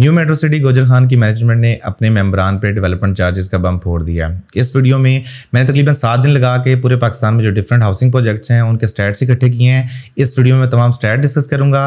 new metro city Gujar Khan की management ने अपने मेम्बरान पर डेवलपमेंट चार्जेस का बम फोड़ दिया इस वीडियो में मैंने तकरीबन सात दिन लगा के पूरे पाकिस्तान में जो डिफरेंट हाउसिंग प्रोजेक्ट्स हैं उनके स्टैट्स इकट्ठे किए हैं इस वीडियो में तमाम स्टैट डिस्कस करूंगा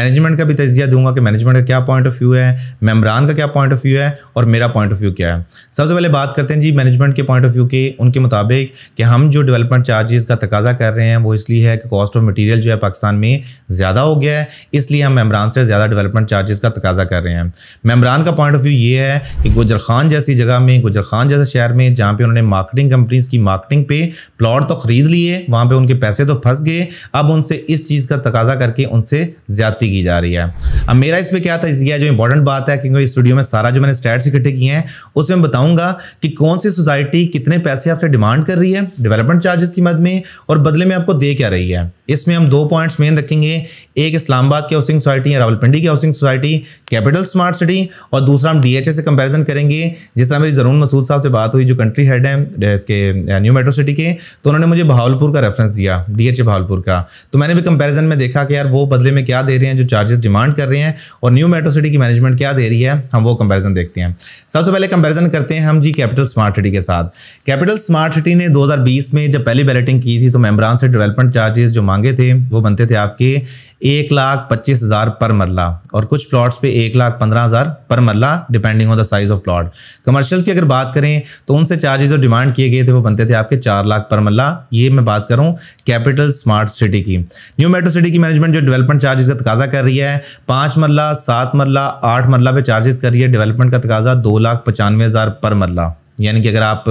मैनेजमेंट का भी तजिया दूंगा कि मैनेजमेंट का क्या पॉइंट ऑफ व्यू है मेम्बरान का क्या पॉइंट ऑफ व्यू है और मेरा पॉइंट ऑफ व्यू क्या है सबसे पहले बात करते हैं जी मैनेजमेंट के पॉइंट ऑफ व्यू के उनके मुताबिक कि हम जो डेवलपमेंट चार्जेस का तकाजा कर रहे हैं वो इसलिए है कि कॉस्ट ऑफ मटीरियल जो है पाकिस्तान में ज़्यादा हो गया है इसलिए हम मेम्बरान से ज़्यादा डेवलपमेंट चार्जेस का तकाजा कर रहे हैं हैं मेमरान का पॉइंट ऑफ व्यू ये है कि गुजर खान जैसी जगह में गुजर खान जैसे शहर में जहाँ पे उन्होंने मार्केटिंग कंपनीज की मार्केटिंग पे प्लॉट तो ख़रीद लिए वहाँ पे उनके पैसे तो फंस गए अब उनसे इस चीज़ का तकाजा करके उनसे ज़्यादा की जा रही है अब मेरा इस पर क्या था यह जो इंपॉर्टेंट बात है क्योंकि इस वीडियो में सारा जो मैंने स्टैट्स इकट्ठे किए हैं उसमें बताऊँगा कि कौन सी सोसाइटी कितने पैसे आपसे डिमांड कर रही है डेवलपमेंट चार्जेस की मद में और बदले में आपको दे क्या रही है इसमें हम दो पॉइंट्स मेन रखेंगे एक इस्लामाबाद की हाउसिंग सोसाइटी या रावलपिंडी की housing society capital smart city और दूसरा हम डीएचए से कंपैरिजन करेंगे जिस तरह मेरी जरून मसूद साहब से बात हुई जो कंट्री हेड हैं इसके न्यू मेट्रो सिटी के तो उन्होंने मुझे भावलपुर का रेफरेंस दिया डीएचए भावलपुर का तो मैंने भी कंपेरिजन में देखा कि यार वो बदले में क्या दे रहे हैं जो चार्जेस डिमांड कर रहे हैं और न्यू मेट्रो सिटी की मैनेजमेंट क्या दे रही है हम वो कंपेरिजन देखते हैं सबसे पहले कंपेरिजन करते हैं हम जी कैपिटल स्मार्ट सिटी के साथ कैपिटल स्मार्ट सिटी ने दो में जब पहली बैलेटिंग की थी तो मेम्बरान से डेवलपमेंट चार्जेस जो मांगे थे वो बनते थे आपके एक लाख पच्चीस हज़ार पर मरला और कुछ प्लॉट्स पे एक लाख पंद्रह हज़ार पर marla depending on the size of plot commercials की अगर बात करें तो उनसे चार्जेस जो डिमांड किए गए थे वो बनते थे आपके चार लाख पर मरला ये मैं बात करूँ कैपिटल स्मार्ट सिटी की न्यू मेट्रो सिटी की मैनेजमेंट जो डेवलपमेंट चार्जेस का तकाजा कर रही है पाँच मरला सात मरला आठ मरला पे चार्जेस कर रही है डेवलपमेंट का तकाजा दो लाख पचानवे हज़ार पर मरला यानी कि अगर आप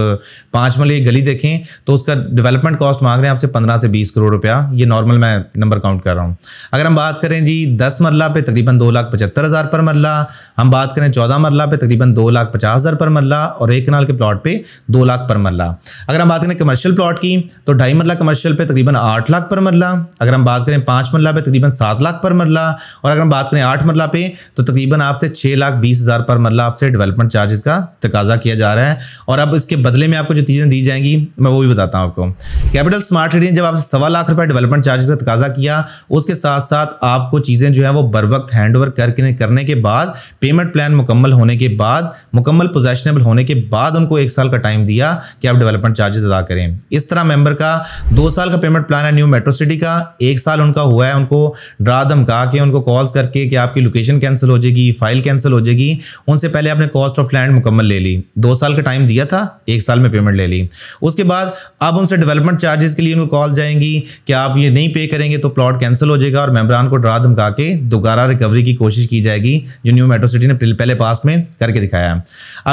पाँच एक गली देखें तो उसका डेवलपमेंट कॉस्ट मांग रहे हैं आपसे पंद्रह से बीस करोड़ रुपया ये नॉर्मल मैं नंबर काउंट कर रहा हूँ अगर हम बात करें जी दस मरला पे तकरीबन दो लाख पचहत्तर हज़ार पर मरला हम बात करें चौदह मरला पे तकरीबन दो लाख पचास हज़ार पर मरला और एक कनाल के प्लाट पर दो लाख पर मरला अगर हम बात करें कमर्शियल प्लाट की तो ढाई मरला कमर्शियल पर तकरीबन आठ लाख पर मरला अगर हम बात करें पाँच मरला पर तकरीबन सात लाख पर मरला और अगर हम बात करें आठ मरला पे तो तकरीबन आपसे छः लाख बीस हज़ार पर मरला आपसे डेवलपमेंट चार्जेस का तकाजा किया जा रहा है और अब इसके बदले में आपको जो चीज़ें दी जाएंगी मैं वो भी बताता हूँ आपको कैपिटल स्मार्ट सिटी ने जब आपसे सवा लाख रुपए डेवलपमेंट चार्जेस का तकाजा किया उसके साथ साथ आपको चीज़ें जो है वो बर वक्त हैंड ओवर करके करने के बाद पेमेंट प्लान मुकम्मल होने के बाद मुकम्मल पोजेशनेबल होने के बाद उनको एक साल का टाइम दिया कि आप डेवलपमेंट चार्जेस अदा करें इस तरह मेंबर का दो साल का पेमेंट प्लान है न्यू मेट्रो सिटी का एक साल उनका हुआ है उनको ड्रा धमका के उनको कॉल्स करके कि आपकी लोकेशन कैंसिल हो जाएगी फाइल कैंसिल हो जाएगी उनसे पहले आपने कॉस्ट ऑफ लैंड मुकम्मल ले ली दो साल का टाइम टाइम दिया था एक साल में पेमेंट ले ली उसके बाद अब उनसे डेवलपमेंट चार्जेस के लिए उनको कॉल जाएंगी कि आप ये नहीं पे करेंगे तो प्लॉट कैंसिल हो जाएगा और मेम्बरान को ड्रा धमका के दोबारा रिकवरी की कोशिश की जाएगी जो न्यू मेट्रो सिटी ने पहले पास में करके दिखाया है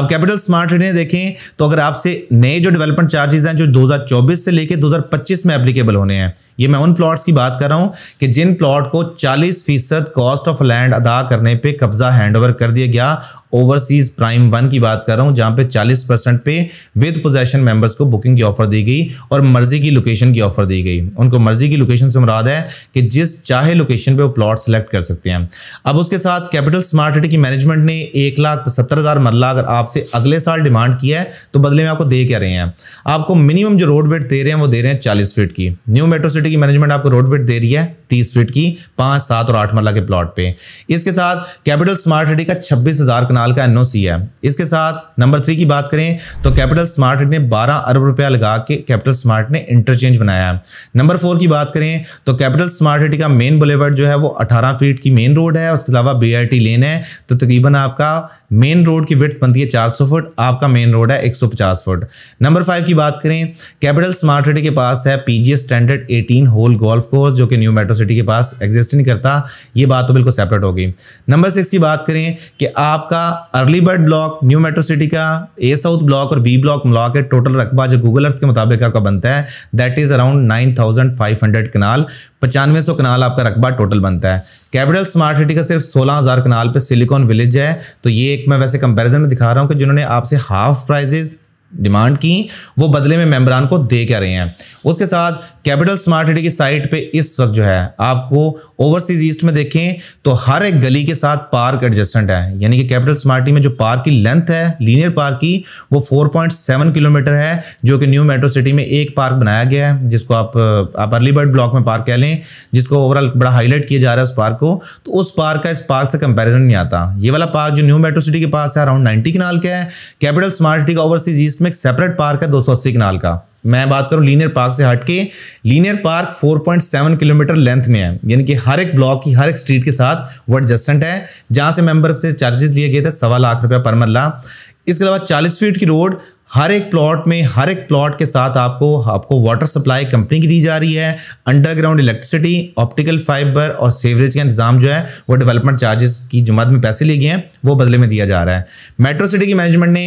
अब कैपिटल स्मार्ट रेट देखें तो अगर आपसे नए जो डेवलपमेंट चार्जेस हैं जो दो से लेकर दो में एप्लीकेबल होने हैं ये मैं उन प्लॉट्स की बात कर रहा हूँ कि जिन प्लॉट को 40 फीसद कॉस्ट ऑफ लैंड अदा करने पे कब्जा हैंडओवर कर दिया गया ओवरसीज प्राइम वन की बात कर रहा हूँ जहाँ पे 40 परसेंट पे विद पोजेशन मेंबर्स को बुकिंग की ऑफर दी गई और मर्जी की लोकेशन की ऑफर दी गई उनको मर्जी की लोकेशन से मुराद है कि जिस चाहे लोकेशन पर वो प्लॉट सेलेक्ट कर सकते हैं अब उसके साथ कैपिटल स्मार्ट सिटी की मैनेजमेंट ने एक लाख सत्तर हज़ार मरला अगर आपसे अगले साल डिमांड किया है तो बदले में आपको दे क्या रहे हैं आपको मिनिमम जो रोड वेट दे रहे हैं वो दे रहे हैं चालीस फीट की न्यू मेट्रो सिटी कि मैनेजमेंट आपको रोडवेट दे रही है तीस फीट की पांच सात और आठ मरला के प्लॉट पे इसके साथ कैपिटल स्मार्ट सिटी का छब्बीस हज़ार कनाल का एनओसी है इसके साथ नंबर थ्री की बात करें तो कैपिटल स्मार्ट रेडी ने बारह अरब रुपया लगा के कैपिटल स्मार्ट ने इंटरचेंज बनाया है नंबर फोर की बात करें तो कैपिटल स्मार्ट सिटी का मेन बुलेवर्ड जो है वो अठारह फीट की मेन रोड है उसके अलावा बी लेन है तो तकरीबन आपका मेन रोड की विर्थ बनती है चार फुट आपका मेन रोड है एक फुट नंबर फाइव की बात करें कैपिटल स्मार्ट सिटी के पास है PGS standard eighteen hole golf course जो कि न्यू मेट्रो यूनिवर्सिटी के पास एग्जिस्ट नहीं करता ये बात तो बिल्कुल सेपरेट होगी नंबर सिक्स की बात करें कि आपका early bird block new metro city का ए साउथ ब्लॉक और बी ब्लॉक ब्लॉक है टोटल रकबा जो गूगल अर्थ के मुताबिक आपका बनता है that is around nine thousand five hundred kanal पचानवे सौ कनाल आपका रकबा टोटल बनता है कैपिटल स्मार्ट सिटी का सिर्फ सोलह हज़ार कनाल पर सिलिकॉन विलेज है तो ये एक मैं वैसे कंपेरिजन में दिखा रहा हूँ कि जिन्होंने आपसे हाफ प्राइजेज़ डिमांड की वो बदले में मेम्बरान को दे क्या रहे हैं उसके साथ कैपिटल स्मार्ट सिटी की साइट पे इस वक्त जो है आपको ओवरसीज ईस्ट में देखें तो हर एक गली के साथ पार्क एडजस्टेंट है यानी कि कैपिटल स्मार्ट सिटी में जो पार्क की लेंथ है लीनियर पार्क की वो 4.7 किलोमीटर है जो कि न्यू मेट्रो सिटी में एक पार्क बनाया गया है जिसको आप आप अर्ली बर्ड ब्लॉक में पार्क कह लें जिसको ओवरऑल बड़ा हाईलाइट किया जा रहा है उस पार्क को तो उस पार्क का इस पार्क से कंपेरिजन नहीं आता ये वाला पार्क जो न्यू मेट्रो सिटी के पास है अराउंड नाइन्टी किनाल का है कैपिटल स्मार्ट सिटी का ओवरसीज ईस्ट इसमें एक सेपरेट पार्क है दो सौ अस्सी कनाल का मैं बात करूं लीनियर पार्क से हटके लीनियर पार्क 4.7 किलोमीटर लेंथ में है यानी कि हर एक ब्लॉक की हर एक स्ट्रीट के साथ वो एडजस्टेंट है जहां से मेंबर से चार्जेस लिए गए थे सवा लाख रुपया पर मरला इसके अलावा 40 फीट की रोड हर एक प्लॉट में हर एक प्लॉट के साथ आपको आपको वाटर सप्लाई कंपनी की दी जा रही है अंडरग्राउंड इलेक्ट्रिसिटी ऑप्टिकल फाइबर और सेवरेज का इंतजाम जो है वो डेवलपमेंट चार्जेस की जुम्मत में पैसे लिए गए हैं वो बदले में दिया जा रहा है मेट्रो सिटी की मैनेजमेंट ने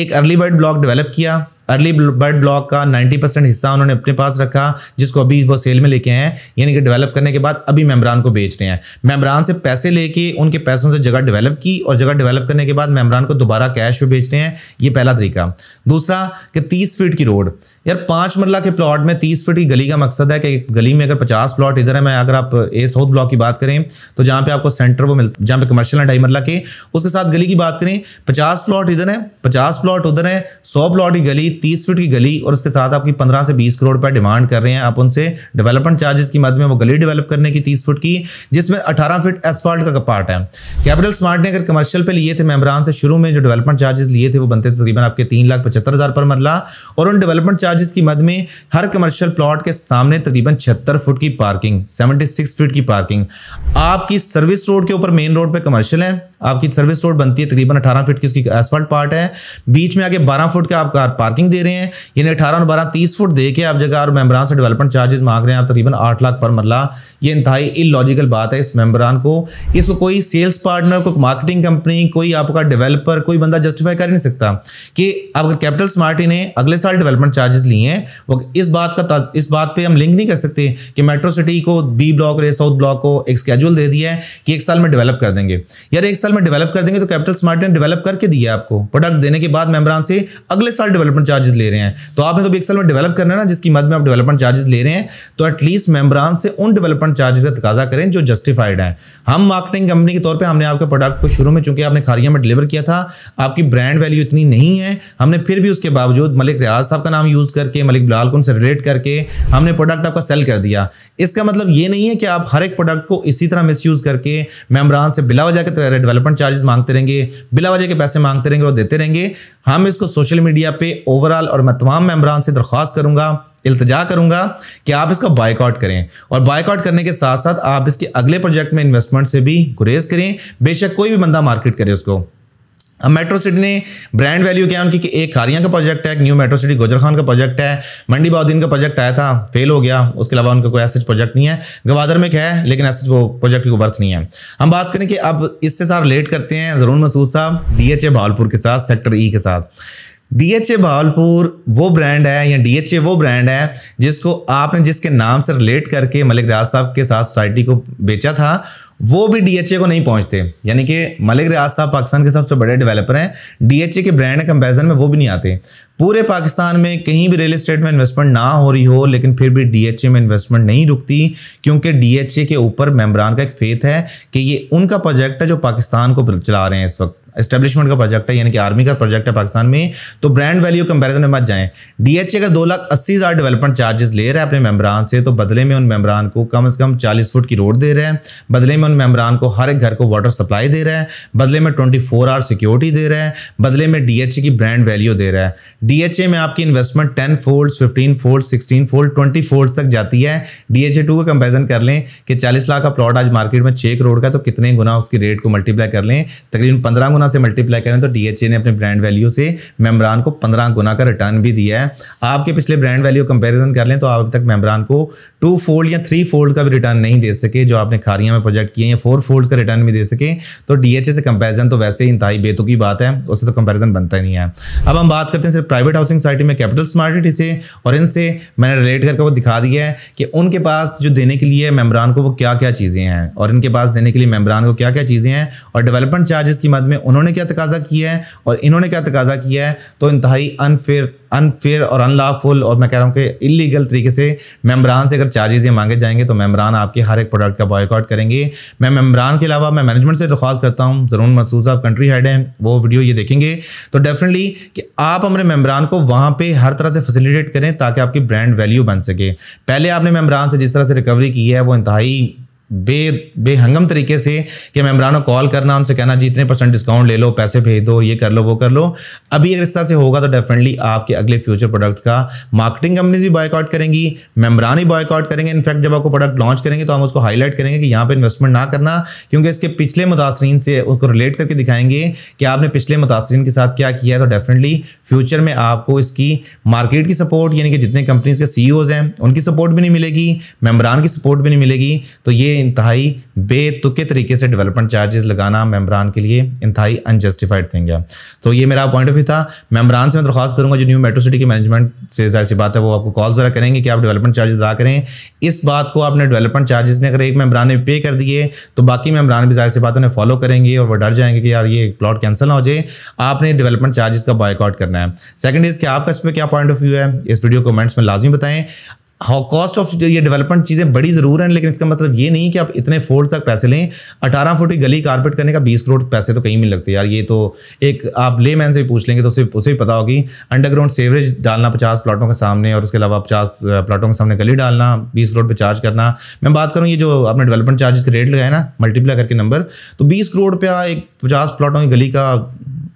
एक अर्ली बर्ड ब्लॉक डेवलप किया अर्ली बर्ड ब्लॉक का 90 परसेंट हिस्सा उन्होंने अपने पास रखा जिसको अभी वो सेल में लेके आए हैं यानी कि डेवलप करने के बाद अभी मेम्बरान को बेच रहे हैं मेम्बरान से पैसे लेके उनके पैसों से जगह डेवलप की और जगह डेवलप करने के बाद मेम्बरान को दोबारा कैश में बेच रहे हैं ये पहला तरीका दूसरा कि तीस फीट की रोड यार पाँच मरला के प्लॉट में तीस फीट की गली का मकसद है कि गली में अगर पचास प्लॉट इधर है मैं अगर आप ए साउथ ब्लॉक की बात करें तो जहाँ पर आपको सेंटर वो मिल जहाँ पर कमर्शियल है ढाई मरला के उसके साथ गली की बात करें पचास प्लॉट इधर है पचास प्लॉट उधर है सौ प्लॉट की गली तीस फीट की गली और उसके साथ आपकी पंद्रह से बीस करोड़ रुपए डिमांड कर रहे हैं आप उनसे डेवलपमेंट चार्जेस की मद में वो गली डेवलप करने की तीस फुट की जिसमें अठारह फीट एसफॉल्ट का पार्ट है कैपिटल स्मार्ट ने अगर कमर्शियल पे लिए थे मेम्बरान से शुरू में जो डेवलपमेंट चार्जेस लिए थे वो बनते थे तकरीबन आपके तीन लाख पचहत्तर हज़ार पर मरला और उन डेवलपमेंट चार्जेस की मद में हर कमर्शियल प्लॉट के सामने तकरीबन छिहत्तर फुट की पार्किंग सेवेंटी सिक्स फीट की पार्किंग आपकी सर्विस रोड के ऊपर मेन रोड पर कमर्शियल है आपकी सर्विस रोड बनती है तकरीबन अठारह फीट की उसकी एसफॉल्ट पार्ट है बीच में आगे बारह फुट का आपका पार्किंग फंडिंग दे रहे हैं यानी अठारह और बारह तीस फुट दे के आप जगह और मेम्बरान से डेवलपमेंट चार्जेस मांग रहे हैं आप तकरीबन आठ लाख पर मरला ये इंतहाई इलॉजिकल बात है इस मेम्बरान को इसको कोई सेल्स पार्टनर कोई मार्केटिंग कंपनी कोई आपका डेवलपर कोई बंदा जस्टिफाई कर नहीं सकता कि अगर कैपिटल स्मार्टी ने अगले साल डेवलपमेंट चार्जेस लिए हैं वो इस बात का इस बात पर हम लिंक नहीं कर सकते कि मेट्रो सिटी को बी ब्लॉक रे साउथ ब्लॉक को एक स्केजुअल दे दिया है कि एक साल में डेवलप कर देंगे यार एक साल में डेवलप कर देंगे तो कैपिटल स्मार्ट ने डेवलप करके दिया आपको प्रोडक्ट देने के बाद मेम्बरान से अगले साल डेवलपमेंट चार्जेस ले रहे हैं तो आपने तो पिक्सल में डेवलप करना है ना जिसकी मद में आप डेवलपमेंट चार्जेस ले रहे हैं तो एटलीस्ट मेम्बरान से उन डेवलपमेंट चार्जेस का तकाजा करें जो जस्टिफाइड है हम मार्केटिंग कंपनी के तौर पर हमने आपके प्रोडक्ट को शुरू में चूंकि आपने खारिया में डिलीवर किया था आपकी ब्रांड वैल्यू इतनी नहीं है हमने फिर भी उसके बावजूद मलिक रियाज साहब का नाम यूज़ करके मलिक बिलाल को उनसे रिलेट करके हमने प्रोडक्ट आपका सेल कर दिया इसका मतलब ये नहीं है कि आप हर एक प्रोडक्ट को इसी तरह मिसयूज़ करके मेम्बरान से बिला वजह के डेवलपमेंट चार्जेस मांगते रहेंगे बिला वजह के पैसे मांगते रहेंगे और देते रहेंगे हम इसको सोशल मीडिया पे ओवर ओवरऑल और मैं तमाम मेम्बरान से दरख्वास्त करूँगा इल्तजा करूंगा कि आप इसका बाइकआउट करें और बाइकआउट करने के साथ साथ आप इसके अगले प्रोजेक्ट में इन्वेस्टमेंट से भी गुरेज करें बेशक कोई भी बंदा मार्केट करे उसको अब मेट्रो सिटी ने ब्रांड वैल्यू क्या है उनकी कि एक खारियाँ का प्रोजेक्ट है new metro city Gujar Khan का प्रोजेक्ट है मंडी बाउद्दीन का प्रोजेक्ट आया था फेल हो गया उसके अलावा उनका कोई ऐसे प्रोजेक्ट नहीं है गवादर में क्या है लेकिन ऐसे वो प्रोजेक्ट की वर्थ नहीं है हम बात करें कि अब इससे साथ रिलेट करते हैं जरूर मसूद साहब डी एच ए भावलपुर के साथ सेक्टर ई e के साथ डी एच ए भावलपुर वो ब्रांड है या डी एच ए वो ब्रांड है जिसको आपने जिसके नाम से रिलेट करके मलिक रियाज साहब के साथ सोसाइटी को बेचा था वो भी डी एच ए को नहीं पहुंचते यानी कि मलिक रियाज साहब पाकिस्तान के सबसे बड़े डेवलपर हैं डीएचए के ब्रांड कंपेरिजन में वो भी नहीं आते पूरे पाकिस्तान में कहीं भी रियल इस्टेट में इन्वेस्टमेंट ना हो रही हो लेकिन फिर भी डीएचए में इन्वेस्टमेंट नहीं रुकती क्योंकि डीएचए के ऊपर मेम्बरान का एक फेथ है कि ये उनका प्रोजेक्ट है जो पाकिस्तान को चला रहे हैं इस वक्त एस्टेब्लिशमेंट का प्रोजेक्ट है यानी कि आर्मी का प्रोजेक्ट है पाकिस्तान में तो ब्रांड वैल्यू कंपैरिजन में मत जाएं डीएचए का दो लाख अस्सी हज़ार डेवलपमेंट चार्जेस ले रहा है अपने मेम्बरान से तो बदले में उन मेम्बरान को कम से कम चालीस फुट की रोड दे रहा है बदले में उन मेम्बरान को हर एक घर को वाटर सप्लाई दे रहा है बदले में ट्वेंटी फोर आवर सिक्योरिटी दे रहा है बदले में डी की ब्रांड वैल्यू दे रहा है डीएचए में आपकी investment ten fold fifteen fold sixteen fold twenty fold तक जाती है डीएचए टू का कंपेरिजन कर लें कि चालीस लाख का प्लॉट आज मार्केट में छः करोड़ का तो कितने गुना उसकी रेट को मल्टीप्लाई कर लें तकरीबन पंद्रह गुना से मल्टीप्लाई करें तो डीएचए ने अपने ब्रांड वैल्यू से मेम्ब्रान को पंद्रह गुना का रिटर्न भी दिया है आपके पिछले ब्रांड वैल्यू कंपेरिजन कर लें तो आप अभी तक मेम्ब्रान को टू फोल्ड या थ्री फोल्ड का भी रिटर्न नहीं दे सके जो आपने खारियाँ में प्रोजेक्ट किए या फोर फोल्ड का रिटर्न भी दे सके तो डीएचए से कंपेरिजन तो वैसे ही इंतहाई बेतुकी बात है उससे तो कंपेरिजन बनता ही नहीं है अब हम बात करते हैं सिर्फ प्राइवेट हाउसिंग सोसाइटी में कैपिटल स्मार्टिटी से और इनसे मैंने रिलेट करके वो दिखा दिया है कि उनके पास जो देने के लिए मेम्बरान को वो क्या क्या चीज़ें हैं और इनके पास देने के लिए मेम्बरान को क्या क्या चीज़ें हैं और डेवलपमेंट चार्जेस की मद में उन्होंने क्या तकाजा किया है और इन्होंने क्या तकाजा किया है तो इंतहाई अनफेयर अनफेयर और अनलाफुल और मैं कह रहा हूँ कि इलीगल तरीके से मेम्बरान से अगर चार्जेस ये मांगे जाएंगे तो मेम्बरान आपके हर एक प्रोडक्ट का बॉयकॉट करेंगे मैं मेम्बरान के अलावा मैं मैनेजमेंट से दरख्वास्त करता हूँ ज़रूर मनसूस साहब कंट्री हेड हैं वो वीडियो ये देखेंगे तो डेफिनेटली कि आप अपने मेम्बरान को वहाँ पर हर तरह से फैसिलिटेट करें ताकि आपकी ब्रांड वैल्यू बन सके पहले आपने मेम्बरान से जिस तरह से रिकवरी की है वो इंतहाई बे बेहंगम तरीके से कि मेम्बरानों को कॉल करना उनसे कहना जी इतने परसेंट डिस्काउंट ले लो पैसे भेज दो ये कर लो वो कर लो अभी अगर इस तरह से होगा तो डेफिनेटली आपके अगले फ्यूचर प्रोडक्ट का मार्केटिंग कंपनीज भी बॉयकआउट करेंगी मेम्बरान ही बॉयकआउट करेंगे इनफैक्ट जब आपको प्रोडक्ट लॉन्च करेंगे तो हम उसको हाईलाइट करेंगे कि यहाँ पर इन्वेस्टमेंट ना करना क्योंकि इसके पिछले मुतासरीन से उसको रिलेट करके दिखाएंगे कि आपने पिछले मुतासरीन के साथ क्या किया है तो डेफिनेटली फ्यूचर में आपको इसकी मार्केट की सपोर्ट यानी कि जितने कंपनीज के सी हैं उनकी सपोर्ट भी नहीं मिलेगी मेम्बरान की सपोर्ट भी नहीं मिलेगी तो ये इंतहाई बेतुके तरीके से डेवलपमेंट चार्जेस लगाना मेम्बरान के लिए इंतहाई अनजस्टिफाइड थिंग है तो ये मेरा पॉइंट ऑफ व्यू था मेम्बरान से मैं दरख्वास्त करूँगा जो न्यू मेट्रो सिटी के मैनेजमेंट से जाहिर सी बात है वो आपको कॉल वगैरह करेंगे कि आप डेवलपमेंट चार्जेस अदा करें इस बात को आपने डेवलपमेंट चार्जेस ने अगर एक मेम्बरान ने पे कर दिए तो बाकी मेम्बरान भी जाहिर सी बात उन्हें फॉलो करेंगे और वो डर जाएंगे कि यार ये प्लॉट कैंसिल ना हो जाए आपने डेवलपमेंट चार्जेस का बॉयकआउट करना है सेकंड इज़ कि आपका इस पर क्या पॉइंट ऑफ व्यू है इस वीडियो कमेंट्स में लाजमी बताएं हाउ कॉस्ट ऑफ ये डेवलपमेंट चीज़ें बड़ी ज़रूर हैं लेकिन इसका मतलब ये नहीं कि आप इतने फोर्ट तक पैसे लें अठारह फुट की गली कारपेट करने का बीस करोड़ पैसे तो कहीं मिल लगते यार ये तो एक आप ले मैन से भी पूछ लेंगे तो उसे उसे भी पता होगी अंडरग्राउंड सेवरेज डालना पचास प्लाटों के सामने और उसके अलावा पचास प्लाटों के सामने गली डालना बीस करोड़ पर चार्ज करना मैं बात करूँ ये जो आपने डेवलपमेंट चार्जेस के रेट लगाए ना मल्टीप्लाई करके नंबर तो बीस करोड़ रुपया एक पचास प्लाटों की गली का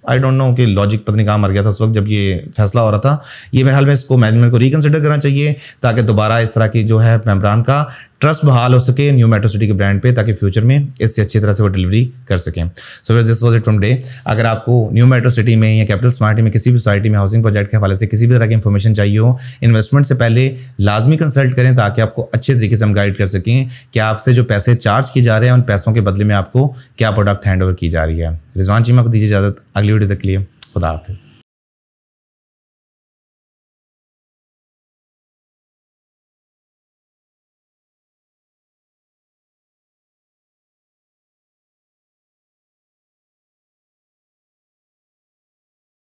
आई डोंट नो कि लॉजिक पत्नी कहाँ मर गया था उस वक्त जब ये फैसला हो रहा था ये मेरे हाल में इसको मैनेजमेंट को रिकन्सिडर करना चाहिए ताकि दोबारा इस तरह की जो है मेम्बरान का ट्रस्ट बहाल हो सके न्यू मेट्रो सिटी के ब्रांड पे ताकि फ्यूचर में इससे अच्छी तरह से वो डिलीवरी कर सकें so this was it from day अगर आपको न्यू मेट्रो सिटी में या कैपिटल स्मार्टी में किसी भी सोसाइटी में हाउसिंग प्रोजेक्ट के हवाले से किसी भी तरह की इन्फॉर्मेशन चाहिए हो इन्वेस्टमेंट से पहले लाजमी कंसल्ट करें ताकि आपको अच्छे तरीके से हम गाइड कर सकें कि आपसे जो पैसे चार्ज किए जा रहे हैं उन पैसों के बदले में आपको क्या प्रोडक्ट हैंड ओवर की जा रही है रिजवान चीमा को दीजिए इजाज़त अगली वीडियो तक के लिए खुदा हाफिज़